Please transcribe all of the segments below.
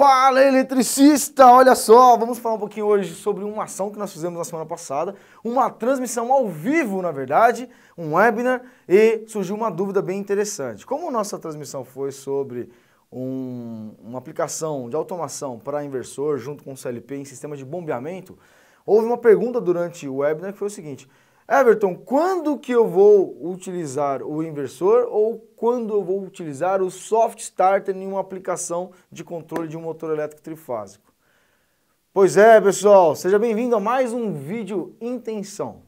Fala eletricista, olha só, vamos falar um pouquinho hoje sobre uma ação que nós fizemos na semana passada, uma transmissão ao vivo, na verdade, um webinar e surgiu uma dúvida bem interessante. Como nossa transmissão foi sobre um, uma aplicação de automação para inversor junto com o CLP em sistema de bombeamento, houve uma pergunta durante o webinar que foi o seguinte: Everton, quando que eu vou utilizar o inversor ou quando eu vou utilizar o soft starter em uma aplicação de controle de um motor elétrico trifásico? Pois é, pessoal, seja bem-vindo a mais um vídeo Intenção.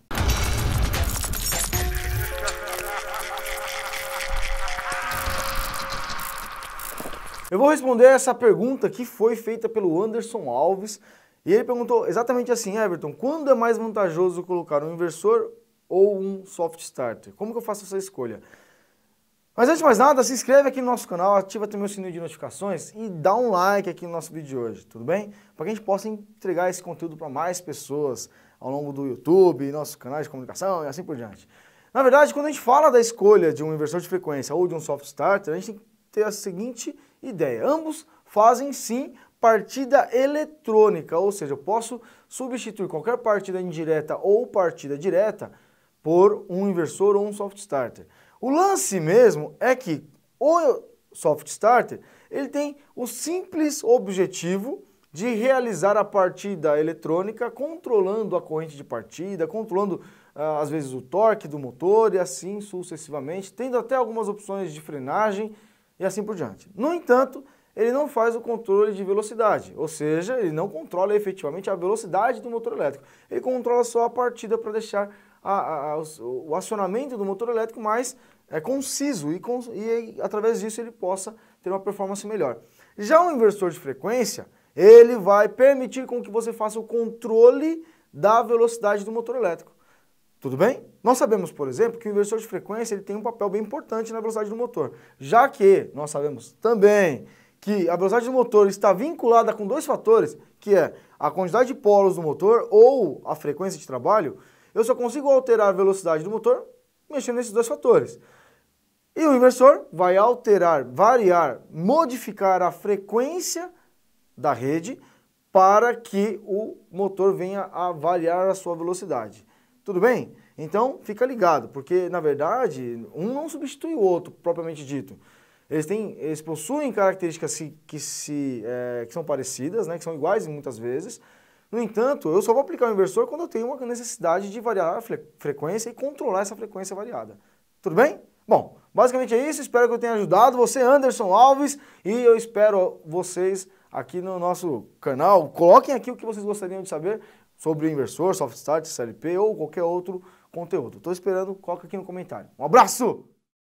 Eu vou responder essa pergunta que foi feita pelo Anderson Alves e ele perguntou exatamente assim, Everton, quando é mais vantajoso colocar um inversor ou um soft starter? Como que eu faço essa escolha? Mas antes de mais nada, se inscreve aqui no nosso canal, ativa também o sininho de notificações e dá um like aqui no nosso vídeo de hoje, tudo bem? Para que a gente possa entregar esse conteúdo para mais pessoas ao longo do YouTube, nosso canal de comunicação e assim por diante. Na verdade, quando a gente fala da escolha de um inversor de frequência ou de um soft starter, a gente tem que ter a seguinte ideia. Ambos fazem sim partida eletrônica, ou seja, eu posso substituir qualquer partida indireta ou partida direta por um inversor ou um soft starter. O lance mesmo é que o soft starter ele tem o simples objetivo de realizar a partida eletrônica controlando a corrente de partida, controlando ah, às vezes o torque do motor e assim sucessivamente, tendo até algumas opções de frenagem e assim por diante. No entanto, ele não faz o controle de velocidade, ou seja, ele não controla efetivamente a velocidade do motor elétrico. Ele controla só a partida para deixar a, a, a, o acionamento do motor elétrico mais é, conciso e, e, através disso ele possa ter uma performance melhor. Já o inversor de frequência, ele vai permitir com que você faça o controle da velocidade do motor elétrico. Tudo bem? Nós sabemos, por exemplo, que o inversor de frequência ele tem um papel bem importante na velocidade do motor, já que nós sabemos também que a velocidade do motor está vinculada com dois fatores, que é a quantidade de polos do motor ou a frequência de trabalho, eu só consigo alterar a velocidade do motor mexendo nesses dois fatores. E o inversor vai alterar, variar, modificar a frequência da rede para que o motor venha a variar a sua velocidade. Tudo bem? Então fica ligado, porque na verdade um não substitui o outro, propriamente dito. Eles, têm, eles possuem características que, que se, é, que são parecidas, né, que são iguais muitas vezes. No entanto, eu só vou aplicar o inversor quando eu tenho uma necessidade de variar a fre frequência e controlar essa frequência variada. Tudo bem? Bom, basicamente é isso. Espero que eu tenha ajudado você, Anderson Alves, e eu espero vocês aqui no nosso canal. Coloquem aqui o que vocês gostariam de saber sobre o inversor, soft start, CLP ou qualquer outro conteúdo. Estou esperando, coloca aqui no comentário. Um abraço!